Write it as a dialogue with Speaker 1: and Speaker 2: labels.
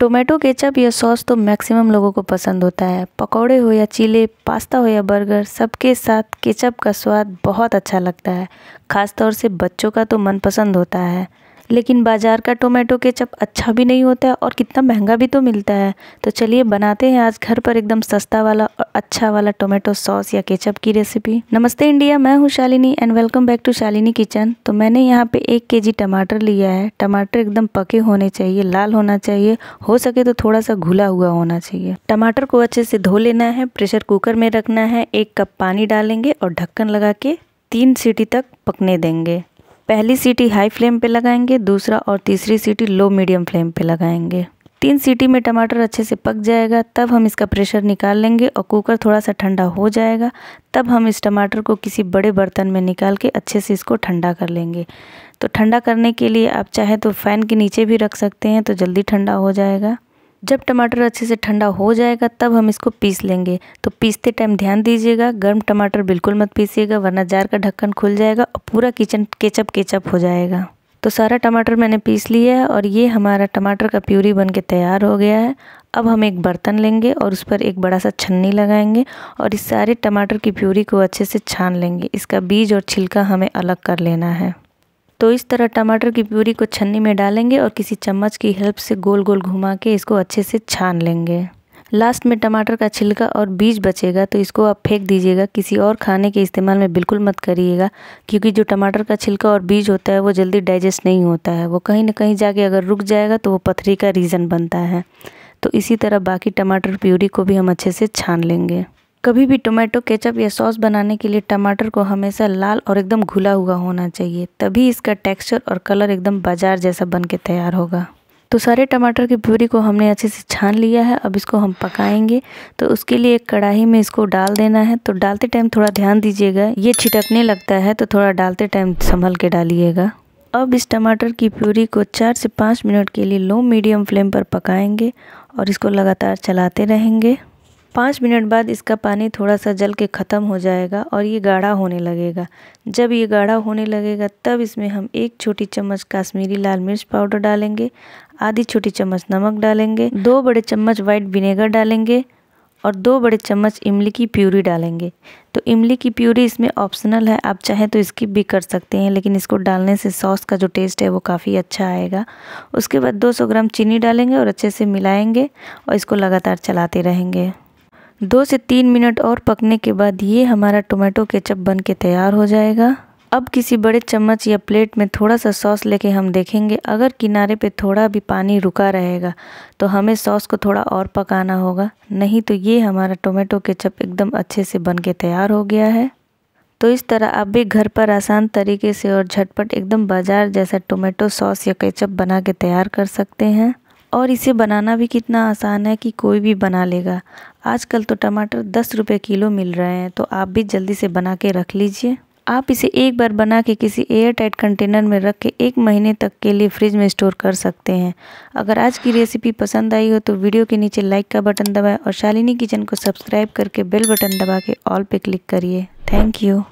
Speaker 1: tomato ketchup या sauce तो maximum लोगों को पसंद होता है पकौड़े हो या चिले पास्ता हो या बर्गर सबके साथ केचप का स्वाद बहुत अच्छा लगता है ख़ासतौर से बच्चों का तो मनपसंद होता है लेकिन बाज़ार का टोमेटो केचप अच्छा भी नहीं होता है और कितना महंगा भी तो मिलता है तो चलिए बनाते हैं आज घर पर एकदम सस्ता वाला और अच्छा वाला टोमेटो सॉस या केचप की रेसिपी नमस्ते इंडिया मैं हूँ Shalini and welcome back to Shalini kitchen तो मैंने यहाँ पे एक के टमाटर लिया है टमाटर एकदम पके होने चाहिए लाल होना चाहिए हो सके तो थोड़ा सा घुला हुआ होना चाहिए टमाटर को अच्छे से धो लेना है प्रेशर कुकर में रखना है एक कप पानी डालेंगे और ढक्कन लगा के तीन सीटी तक पकने देंगे पहली सीटी हाई फ्लेम पे लगाएंगे दूसरा और तीसरी सीटी लो मीडियम फ्लेम पे लगाएंगे तीन सीटी में टमाटर अच्छे से पक जाएगा तब हम इसका प्रेशर निकाल लेंगे और कुकर थोड़ा सा ठंडा हो जाएगा तब हम इस टमाटर को किसी बड़े बर्तन में निकाल के अच्छे से इसको ठंडा कर लेंगे तो ठंडा करने के लिए आप चाहे तो फ़ैन के नीचे भी रख सकते हैं तो जल्दी ठंडा हो जाएगा जब टमाटर अच्छे से ठंडा हो जाएगा तब हम इसको पीस लेंगे तो पीसते टाइम ध्यान दीजिएगा गर्म टमाटर बिल्कुल मत पीसिएगा वरना जार का ढक्कन खुल जाएगा और पूरा किचन केचप केचप हो जाएगा तो सारा टमाटर मैंने पीस लिया है और ये हमारा टमाटर का प्यूरी बन के तैयार हो गया है अब हम एक बर्तन लेंगे और उस पर एक बड़ा सा छन्नी लगाएंगे और इस सारे टमाटर की प्यूरी को अच्छे से छान लेंगे इसका बीज और छिलका हमें अलग कर लेना है तो इस तरह टमाटर की प्यूरी को छन्नी में डालेंगे और किसी चम्मच की हेल्प से गोल गोल घुमा के इसको अच्छे से छान लेंगे लास्ट में टमाटर का छिलका और बीज बचेगा तो इसको आप फेंक दीजिएगा किसी और खाने के इस्तेमाल में बिल्कुल मत करिएगा क्योंकि जो टमाटर का छिलका और बीज होता है वो जल्दी डाइजेस्ट नहीं होता है वो कहीं ना कहीं जाके अगर रुक जाएगा तो वो पथरी का रीज़न बनता है तो इसी तरह बाकी टमाटर प्यूरी को भी हम अच्छे से छान लेंगे कभी भी टोमेटो केचप या सॉस बनाने के लिए टमाटर को हमेशा लाल और एकदम घुला हुआ होना चाहिए तभी इसका टेक्सचर और कलर एकदम बाजार जैसा बन के तैयार होगा तो सारे टमाटर की प्यूरी को हमने अच्छे से छान लिया है अब इसको हम पकाएंगे तो उसके लिए एक कढ़ाई में इसको डाल देना है तो डालते टाइम थोड़ा ध्यान दीजिएगा ये छिटकने लगता है तो थोड़ा डालते टाइम संभल के डालिएगा अब इस टमाटर की प्यूरी को चार से पाँच मिनट के लिए लो मीडियम फ्लेम पर पकाएंगे और इसको लगातार चलाते रहेंगे पाँच मिनट बाद इसका पानी थोड़ा सा जल के ख़त्म हो जाएगा और ये गाढ़ा होने लगेगा जब ये गाढ़ा होने लगेगा तब इसमें हम एक छोटी चम्मच काश्मीरी लाल मिर्च पाउडर डालेंगे आधी छोटी चम्मच नमक डालेंगे दो बड़े चम्मच वाइट विनेगर डालेंगे और दो बड़े चम्मच इमली की प्यूरी डालेंगे तो इमली की प्यूरी इसमें ऑप्शनल है आप चाहें तो स्किप भी कर सकते हैं लेकिन इसको डालने से सॉस का जो टेस्ट है वो काफ़ी अच्छा आएगा उसके बाद 200 ग्राम चीनी डालेंगे और अच्छे से मिलाएंगे और इसको लगातार चलाते रहेंगे दो से तीन मिनट और पकने के बाद ये हमारा टोमेटो केचप बन के तैयार हो जाएगा अब किसी बड़े चम्मच या प्लेट में थोड़ा सा सॉस लेके हम देखेंगे अगर किनारे पे थोड़ा भी पानी रुका रहेगा तो हमें सॉस को थोड़ा और पकाना होगा नहीं तो ये हमारा टोमेटो केचप एकदम अच्छे से बन के तैयार हो गया है तो इस तरह आप भी घर पर आसान तरीके से और झटपट एकदम बाज़ार जैसा टोमेटो सॉस या केचप बना के तैयार कर सकते हैं और इसे बनाना भी कितना आसान है कि कोई भी बना लेगा आजकल तो टमाटर दस रुपये किलो मिल रहे हैं तो आप भी जल्दी से बना के रख लीजिए आप इसे एक बार बना के किसी एयर टाइट कंटेनर में रख के एक महीने तक के लिए फ्रिज में स्टोर कर सकते हैं अगर आज की रेसिपी पसंद आई हो तो वीडियो के नीचे लाइक का बटन दबाएं और शालिनी किचन को सब्सक्राइब करके बेल बटन दबा के ऑल पे क्लिक करिए थैंक यू